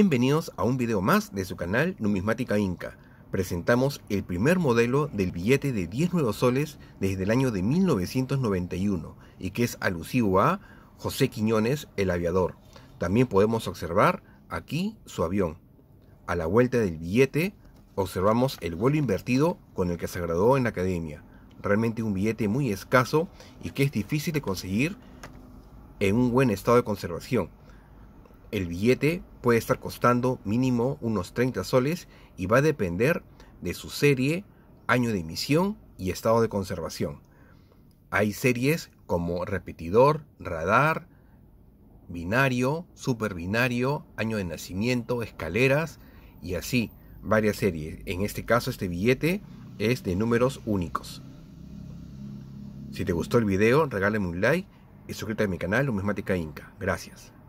Bienvenidos a un video más de su canal Numismática Inca. Presentamos el primer modelo del billete de 10 nuevos soles desde el año de 1991 y que es alusivo a José Quiñones el aviador. También podemos observar aquí su avión. A la vuelta del billete observamos el vuelo invertido con el que se graduó en la academia. Realmente un billete muy escaso y que es difícil de conseguir en un buen estado de conservación. El billete puede estar costando mínimo unos 30 soles y va a depender de su serie, año de emisión y estado de conservación. Hay series como repetidor, radar, binario, super binario, año de nacimiento, escaleras y así varias series. En este caso este billete es de números únicos. Si te gustó el video, regálame un like y suscríbete a mi canal Numismática Inca. Gracias.